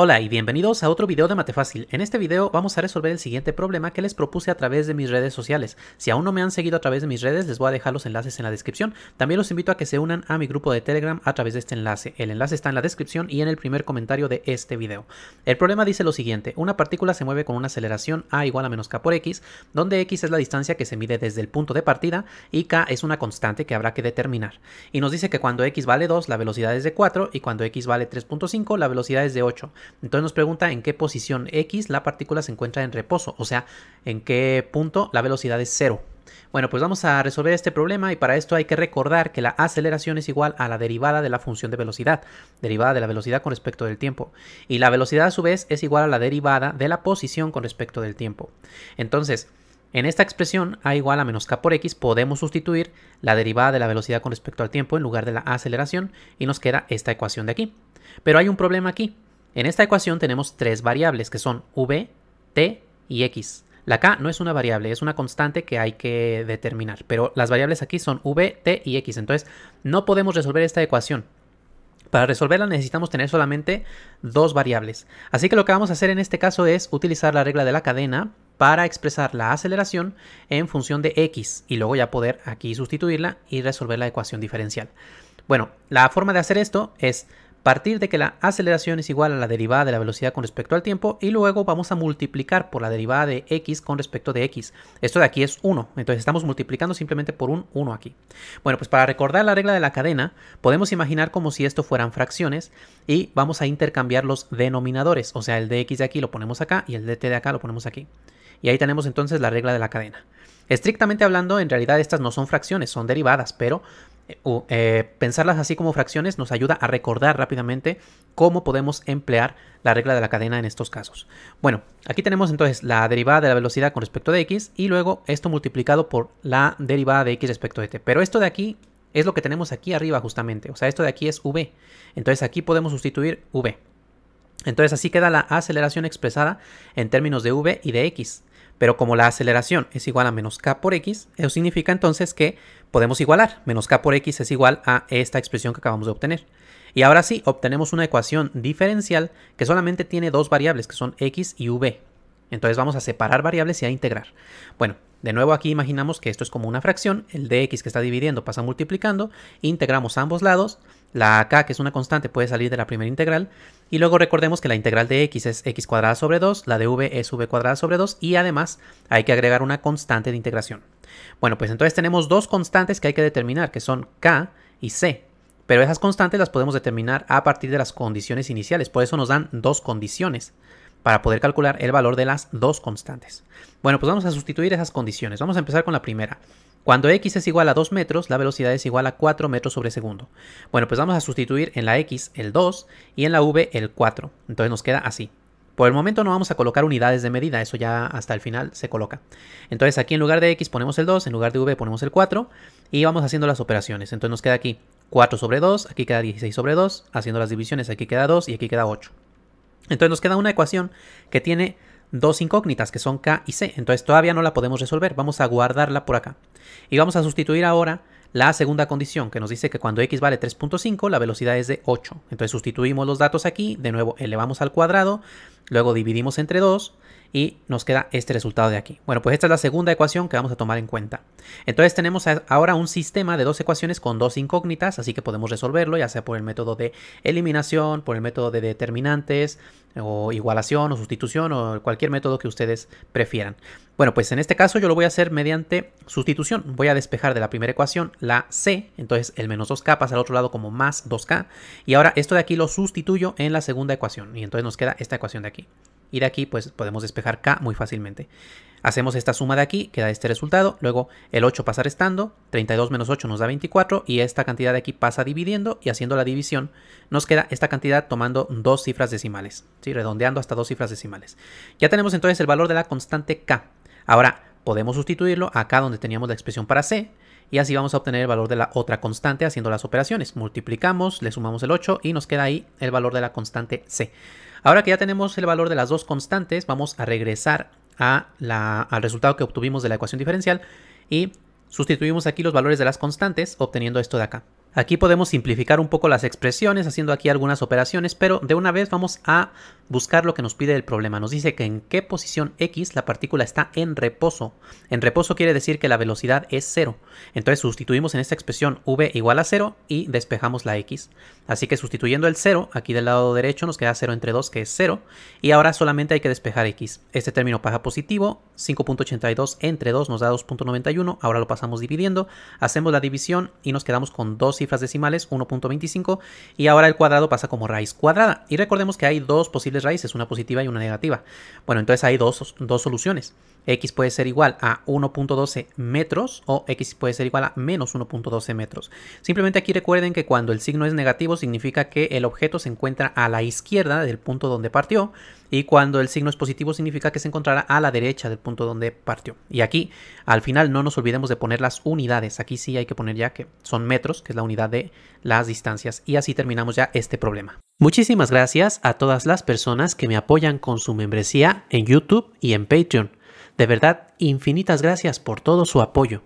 Hola y bienvenidos a otro video de Mate En este video vamos a resolver el siguiente problema que les propuse a través de mis redes sociales. Si aún no me han seguido a través de mis redes, les voy a dejar los enlaces en la descripción. También los invito a que se unan a mi grupo de Telegram a través de este enlace. El enlace está en la descripción y en el primer comentario de este video. El problema dice lo siguiente. Una partícula se mueve con una aceleración a igual a menos k por x, donde x es la distancia que se mide desde el punto de partida y k es una constante que habrá que determinar. Y nos dice que cuando x vale 2, la velocidad es de 4 y cuando x vale 3.5, la velocidad es de 8. Entonces nos pregunta en qué posición X la partícula se encuentra en reposo, o sea, en qué punto la velocidad es cero. Bueno, pues vamos a resolver este problema y para esto hay que recordar que la aceleración es igual a la derivada de la función de velocidad, derivada de la velocidad con respecto del tiempo. Y la velocidad a su vez es igual a la derivada de la posición con respecto del tiempo. Entonces, en esta expresión a igual a menos k por x podemos sustituir la derivada de la velocidad con respecto al tiempo en lugar de la aceleración y nos queda esta ecuación de aquí. Pero hay un problema aquí. En esta ecuación tenemos tres variables que son v, t y x. La k no es una variable, es una constante que hay que determinar, pero las variables aquí son v, t y x, entonces no podemos resolver esta ecuación. Para resolverla necesitamos tener solamente dos variables. Así que lo que vamos a hacer en este caso es utilizar la regla de la cadena para expresar la aceleración en función de x y luego ya poder aquí sustituirla y resolver la ecuación diferencial. Bueno, la forma de hacer esto es partir de que la aceleración es igual a la derivada de la velocidad con respecto al tiempo y luego vamos a multiplicar por la derivada de x con respecto de x. Esto de aquí es 1, entonces estamos multiplicando simplemente por un 1 aquí. Bueno, pues para recordar la regla de la cadena, podemos imaginar como si esto fueran fracciones y vamos a intercambiar los denominadores, o sea, el de x de aquí lo ponemos acá y el de de acá lo ponemos aquí. Y ahí tenemos entonces la regla de la cadena. Estrictamente hablando, en realidad estas no son fracciones, son derivadas, pero eh, pensarlas así como fracciones nos ayuda a recordar rápidamente cómo podemos emplear la regla de la cadena en estos casos. Bueno, aquí tenemos entonces la derivada de la velocidad con respecto de x y luego esto multiplicado por la derivada de x respecto de t. Pero esto de aquí es lo que tenemos aquí arriba justamente, o sea, esto de aquí es v. Entonces aquí podemos sustituir v. Entonces así queda la aceleración expresada en términos de v y de x. Pero como la aceleración es igual a menos k por x, eso significa entonces que podemos igualar. Menos k por x es igual a esta expresión que acabamos de obtener. Y ahora sí, obtenemos una ecuación diferencial que solamente tiene dos variables, que son x y v. Entonces vamos a separar variables y a integrar. Bueno, de nuevo aquí imaginamos que esto es como una fracción, el dx que está dividiendo pasa multiplicando, integramos ambos lados, la k que es una constante puede salir de la primera integral, y luego recordemos que la integral de x es x cuadrada sobre 2, la de v es v cuadrada sobre 2, y además hay que agregar una constante de integración. Bueno, pues entonces tenemos dos constantes que hay que determinar, que son k y c, pero esas constantes las podemos determinar a partir de las condiciones iniciales, por eso nos dan dos condiciones para poder calcular el valor de las dos constantes. Bueno, pues vamos a sustituir esas condiciones. Vamos a empezar con la primera. Cuando x es igual a 2 metros, la velocidad es igual a 4 metros sobre segundo. Bueno, pues vamos a sustituir en la x el 2 y en la v el 4. Entonces nos queda así. Por el momento no vamos a colocar unidades de medida, eso ya hasta el final se coloca. Entonces aquí en lugar de x ponemos el 2, en lugar de v ponemos el 4 y vamos haciendo las operaciones. Entonces nos queda aquí 4 sobre 2, aquí queda 16 sobre 2, haciendo las divisiones aquí queda 2 y aquí queda 8. Entonces nos queda una ecuación que tiene dos incógnitas, que son k y c. Entonces todavía no la podemos resolver. Vamos a guardarla por acá. Y vamos a sustituir ahora la segunda condición, que nos dice que cuando x vale 3.5, la velocidad es de 8. Entonces sustituimos los datos aquí, de nuevo elevamos al cuadrado, luego dividimos entre 2, y nos queda este resultado de aquí. Bueno, pues esta es la segunda ecuación que vamos a tomar en cuenta. Entonces tenemos ahora un sistema de dos ecuaciones con dos incógnitas, así que podemos resolverlo ya sea por el método de eliminación, por el método de determinantes, o igualación, o sustitución, o cualquier método que ustedes prefieran. Bueno, pues en este caso yo lo voy a hacer mediante sustitución. Voy a despejar de la primera ecuación la c, entonces el menos 2k pasa al otro lado como más 2k, y ahora esto de aquí lo sustituyo en la segunda ecuación, y entonces nos queda esta ecuación de aquí. Y de aquí pues podemos despejar K muy fácilmente. Hacemos esta suma de aquí, queda este resultado. Luego el 8 pasa restando, 32 menos 8 nos da 24 y esta cantidad de aquí pasa dividiendo y haciendo la división nos queda esta cantidad tomando dos cifras decimales, ¿sí? redondeando hasta dos cifras decimales. Ya tenemos entonces el valor de la constante k. Ahora podemos sustituirlo acá donde teníamos la expresión para c y así vamos a obtener el valor de la otra constante haciendo las operaciones. Multiplicamos, le sumamos el 8 y nos queda ahí el valor de la constante C. Ahora que ya tenemos el valor de las dos constantes, vamos a regresar a al resultado que obtuvimos de la ecuación diferencial y sustituimos aquí los valores de las constantes obteniendo esto de acá. Aquí podemos simplificar un poco las expresiones haciendo aquí algunas operaciones, pero de una vez vamos a buscar lo que nos pide el problema. Nos dice que en qué posición X la partícula está en reposo. En reposo quiere decir que la velocidad es cero. Entonces sustituimos en esta expresión V igual a cero y despejamos la X. Así que sustituyendo el 0, aquí del lado derecho nos queda 0 entre 2 que es 0. Y ahora solamente hay que despejar X. Este término pasa positivo 5.82 entre 2 nos da 2.91, ahora lo pasamos dividiendo, hacemos la división y nos quedamos con dos cifras decimales, 1.25, y ahora el cuadrado pasa como raíz cuadrada. Y recordemos que hay dos posibles raíces, una positiva y una negativa. Bueno, entonces hay dos, soluciones. X puede ser igual a 1.12 metros o X puede ser igual a menos 1.12 metros. Simplemente aquí recuerden que cuando el signo es negativo significa que el objeto se encuentra a la izquierda del punto donde partió y cuando el signo es positivo significa que se encontrará a la derecha del punto donde partió. Y aquí, al final, no nos olvidemos de poner las unidades. Aquí sí hay que poner ya que son metros, que es la unidad de las distancias. Y así terminamos ya este problema. Muchísimas gracias a todas las personas que me apoyan con su membresía en YouTube y en Patreon. De verdad, infinitas gracias por todo su apoyo.